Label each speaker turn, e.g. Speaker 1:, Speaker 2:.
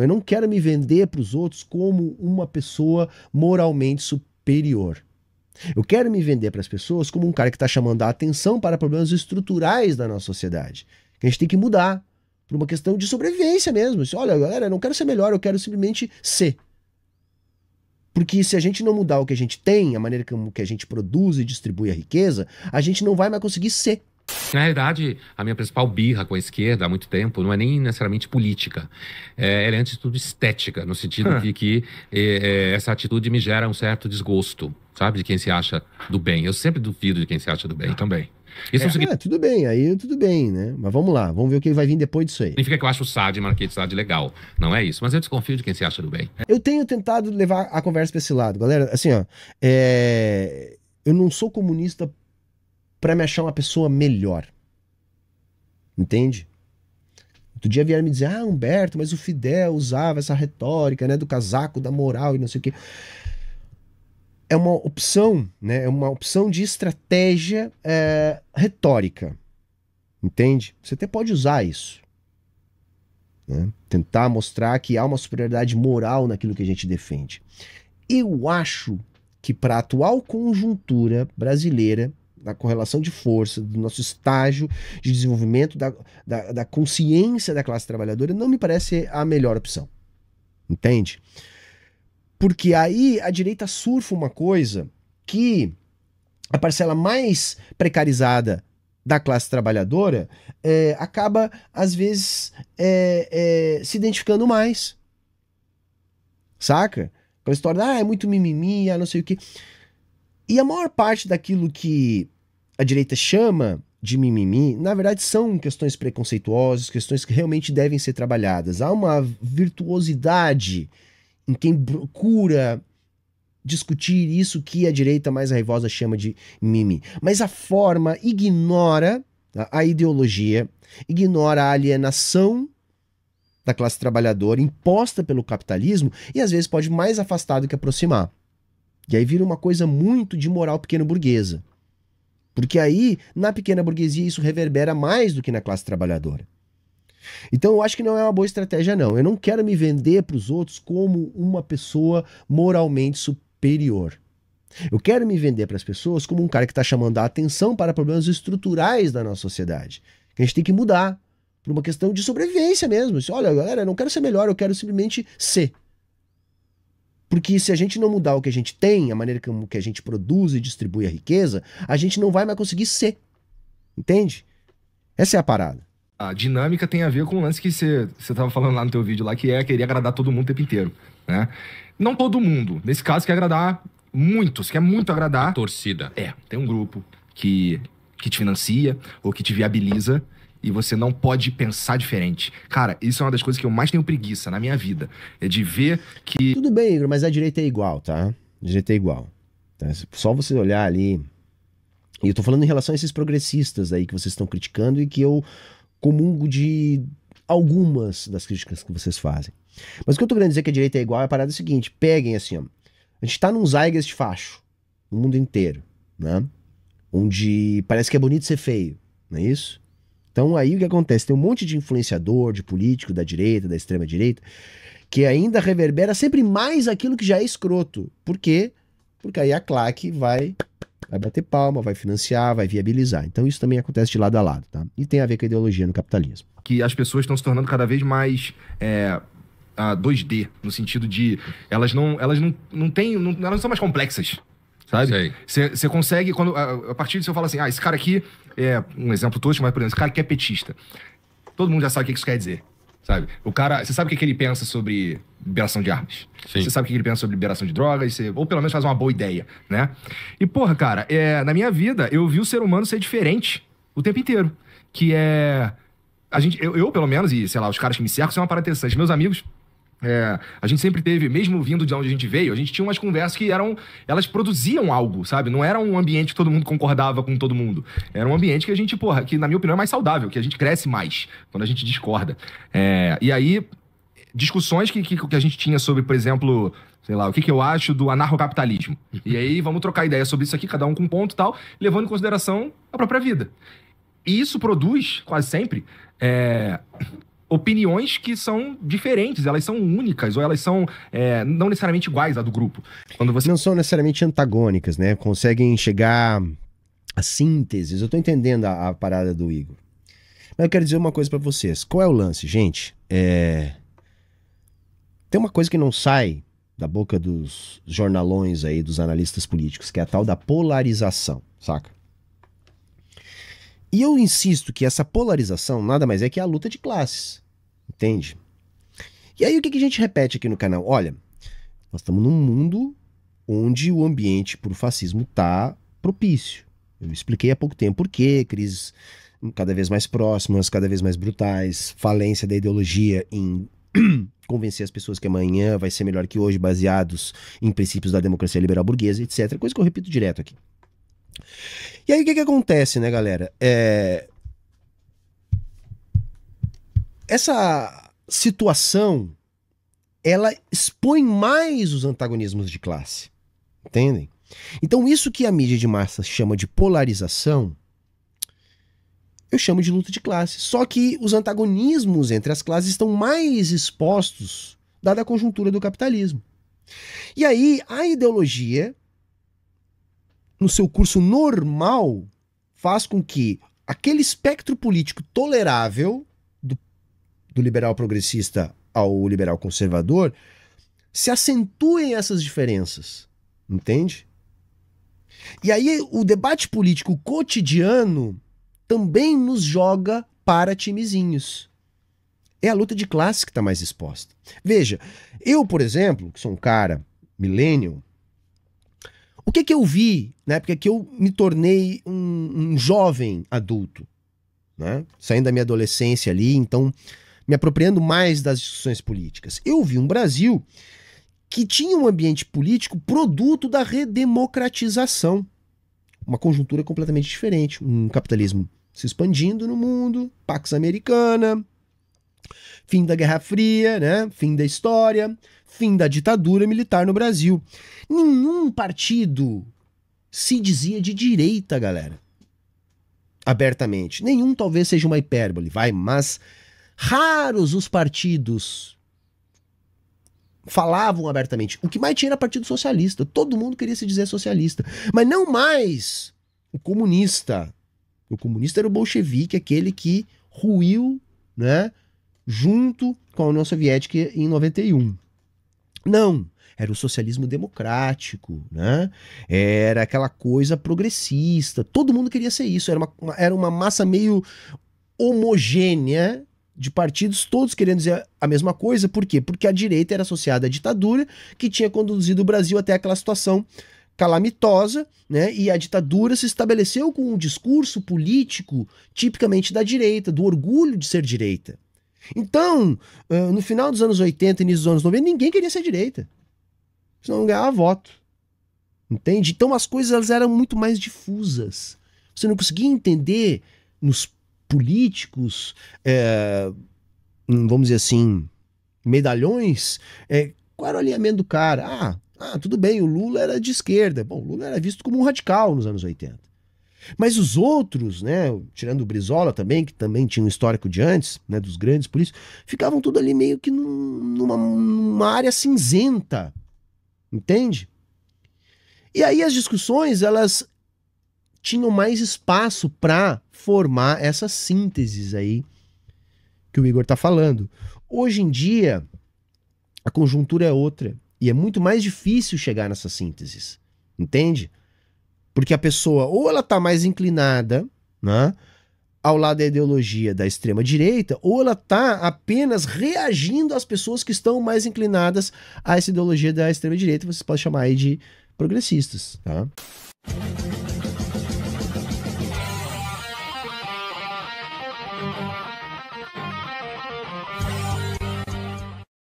Speaker 1: Eu não quero me vender para os outros como uma pessoa moralmente superior. Eu quero me vender para as pessoas como um cara que está chamando a atenção para problemas estruturais da nossa sociedade. Que a gente tem que mudar por uma questão de sobrevivência mesmo. Olha, galera, eu não quero ser melhor, eu quero simplesmente ser. Porque se a gente não mudar o que a gente tem, a maneira como que a gente produz e distribui a riqueza, a gente não vai mais conseguir ser.
Speaker 2: Na realidade, a minha principal birra com a esquerda há muito tempo não é nem necessariamente política. É, ela é, antes de tudo, estética, no sentido de que é, é, essa atitude me gera um certo desgosto, sabe? De quem se acha do bem. Eu sempre duvido de quem se acha do bem. Eu também. Isso é, significa... ah, é, tudo bem,
Speaker 1: aí tudo bem, né? Mas vamos lá, vamos ver o que vai vir depois disso aí.
Speaker 2: Significa que eu acho o SAD, Marquete SAD, legal. Não é isso, mas eu desconfio de quem se acha do bem.
Speaker 1: Eu tenho tentado levar a conversa para esse lado, galera. Assim, ó, é... eu não sou comunista para me achar uma pessoa melhor. Entende? Outro dia vieram me dizer: Ah, Humberto, mas o Fidel usava essa retórica né, do casaco, da moral e não sei o quê. É uma opção, né? É uma opção de estratégia é, retórica. Entende? Você até pode usar isso. Né? Tentar mostrar que há uma superioridade moral naquilo que a gente defende. Eu acho que, para a atual conjuntura brasileira, da correlação de força, do nosso estágio de desenvolvimento, da, da, da consciência da classe trabalhadora, não me parece a melhor opção. Entende? Porque aí a direita surfa uma coisa que a parcela mais precarizada da classe trabalhadora é, acaba, às vezes, é, é, se identificando mais. Saca? Com a história, ah, é muito mimimi, ah, não sei o que. E a maior parte daquilo que a direita chama de mimimi, na verdade são questões preconceituosas, questões que realmente devem ser trabalhadas. Há uma virtuosidade em quem procura discutir isso que a direita mais raivosa chama de mimimi. Mas a forma ignora a ideologia, ignora a alienação da classe trabalhadora imposta pelo capitalismo e às vezes pode mais afastar do que aproximar. E aí vira uma coisa muito de moral pequeno burguesa. Porque aí, na pequena burguesia, isso reverbera mais do que na classe trabalhadora. Então, eu acho que não é uma boa estratégia, não. Eu não quero me vender para os outros como uma pessoa moralmente superior. Eu quero me vender para as pessoas como um cara que está chamando a atenção para problemas estruturais da nossa sociedade. Que a gente tem que mudar. Por uma questão de sobrevivência mesmo. Olha, galera, eu não quero ser melhor, eu quero simplesmente ser. Porque se a gente não mudar o que a gente tem, a maneira como que a gente produz e distribui a riqueza, a gente não vai mais conseguir ser. Entende? Essa é a parada.
Speaker 2: A dinâmica tem a ver com o lance que você estava falando lá no teu vídeo lá, que é querer agradar todo mundo o tempo inteiro, né? Não todo mundo. Nesse caso, quer agradar muitos, quer muito agradar... A torcida. É, tem um grupo que, que te financia ou que te viabiliza e você não pode pensar diferente. Cara, isso é uma das coisas que eu mais tenho preguiça na minha vida. É de ver que. Tudo bem, Igor, mas a direita é igual, tá? A direita é igual.
Speaker 1: Tá? Só você olhar ali. E eu tô falando em relação a esses progressistas aí que vocês estão criticando e que eu comungo de algumas das críticas que vocês fazem. Mas o que eu tô querendo dizer que a direita é igual é a parada é seguinte: peguem assim, ó. A gente tá num de facho no mundo inteiro, né? Onde parece que é bonito ser feio, não é isso? Então aí o que acontece? Tem um monte de influenciador, de político, da direita, da extrema direita, que ainda reverbera sempre mais aquilo que já é escroto. Por quê? Porque aí a claque vai, vai bater palma, vai financiar, vai viabilizar. Então isso também acontece de lado a lado, tá? E tem a ver com a ideologia no capitalismo.
Speaker 2: Que as pessoas estão se tornando cada vez mais é... 2D, no sentido de elas não, elas não, não têm, não, elas não são mais complexas sabe? Você consegue, quando, a, a partir disso eu falo assim, ah, esse cara aqui, é um exemplo tosco, mas por exemplo, esse cara que é petista. Todo mundo já sabe o que isso quer dizer, sabe? O cara, você sabe o que, que ele pensa sobre liberação de armas. Você sabe o que ele pensa sobre liberação de drogas, cê, ou pelo menos faz uma boa ideia, né? E porra, cara, é, na minha vida eu vi o ser humano ser diferente o tempo inteiro, que é... A gente, eu, eu, pelo menos, e sei lá, os caras que me cercam, são é uma parada interessante. Meus amigos é, a gente sempre teve, mesmo vindo de onde a gente veio, a gente tinha umas conversas que eram. Elas produziam algo, sabe? Não era um ambiente que todo mundo concordava com todo mundo. Era um ambiente que a gente, porra, que na minha opinião é mais saudável, que a gente cresce mais quando a gente discorda. É, e aí, discussões que, que, que a gente tinha sobre, por exemplo, sei lá, o que, que eu acho do anarcocapitalismo. E aí vamos trocar ideia sobre isso aqui, cada um com um ponto e tal, levando em consideração a própria vida. E isso produz, quase sempre, é, opiniões que são diferentes, elas são únicas, ou elas são é, não necessariamente iguais à do grupo. Quando você... Não são necessariamente antagônicas,
Speaker 1: né? Conseguem chegar a sínteses. Eu tô entendendo a, a parada do Igor. Mas eu quero dizer uma coisa para vocês. Qual é o lance, gente? É... Tem uma coisa que não sai da boca dos jornalões aí, dos analistas políticos, que é a tal da polarização, saca? E eu insisto que essa polarização nada mais é que a luta de classes. Entende? E aí o que, que a gente repete aqui no canal? Olha, nós estamos num mundo onde o ambiente para o fascismo está propício. Eu expliquei há pouco tempo por quê, crises cada vez mais próximas, cada vez mais brutais, falência da ideologia em convencer as pessoas que amanhã vai ser melhor que hoje, baseados em princípios da democracia liberal burguesa, etc. Coisa que eu repito direto aqui. E aí o que, que acontece, né, galera? É, essa situação ela expõe mais os antagonismos de classe. Entendem? Então, isso que a mídia de massa chama de polarização, eu chamo de luta de classe. Só que os antagonismos entre as classes estão mais expostos, dada a conjuntura do capitalismo. E aí, a ideologia, no seu curso normal, faz com que aquele espectro político tolerável do liberal progressista ao liberal conservador, se acentuem essas diferenças, entende? E aí o debate político cotidiano também nos joga para timezinhos. É a luta de classe que está mais exposta. Veja, eu, por exemplo, que sou um cara millennial, o que, que eu vi na época que eu me tornei um, um jovem adulto? Né? Saindo da minha adolescência ali, então me apropriando mais das discussões políticas. Eu vi um Brasil que tinha um ambiente político produto da redemocratização. Uma conjuntura completamente diferente. Um capitalismo se expandindo no mundo, Pax Americana, fim da Guerra Fria, né? fim da história, fim da ditadura militar no Brasil. Nenhum partido se dizia de direita, galera. Abertamente. Nenhum talvez seja uma hipérbole, vai, mas Raros os partidos falavam abertamente. O que mais tinha era Partido Socialista. Todo mundo queria se dizer socialista. Mas não mais o comunista. O comunista era o bolchevique, aquele que ruiu, né, junto com a União Soviética em 91. Não, era o socialismo democrático, né? Era aquela coisa progressista. Todo mundo queria ser isso. Era uma, era uma massa meio homogênea de partidos, todos querendo dizer a mesma coisa. Por quê? Porque a direita era associada à ditadura, que tinha conduzido o Brasil até aquela situação calamitosa, né? E a ditadura se estabeleceu com um discurso político tipicamente da direita, do orgulho de ser direita. Então, no final dos anos 80 início dos anos 90, ninguém queria ser direita. Senão não ganhava voto. Entende? Então as coisas eram muito mais difusas. Você não conseguia entender nos políticos, é, hum, vamos dizer assim, medalhões, é, qual era o alinhamento do cara? Ah, ah, tudo bem, o Lula era de esquerda. Bom, o Lula era visto como um radical nos anos 80. Mas os outros, né, tirando o Brizola também, que também tinha um histórico de antes, né, dos grandes políticos, ficavam tudo ali meio que num, numa, numa área cinzenta, entende? E aí as discussões, elas tinham mais espaço para formar essas sínteses aí que o Igor tá falando. Hoje em dia, a conjuntura é outra e é muito mais difícil chegar nessas sínteses, entende? Porque a pessoa ou ela tá mais inclinada, né, ao lado da ideologia da extrema direita, ou ela tá apenas reagindo às pessoas que estão mais inclinadas a essa ideologia da extrema direita, vocês podem chamar aí de progressistas, tá?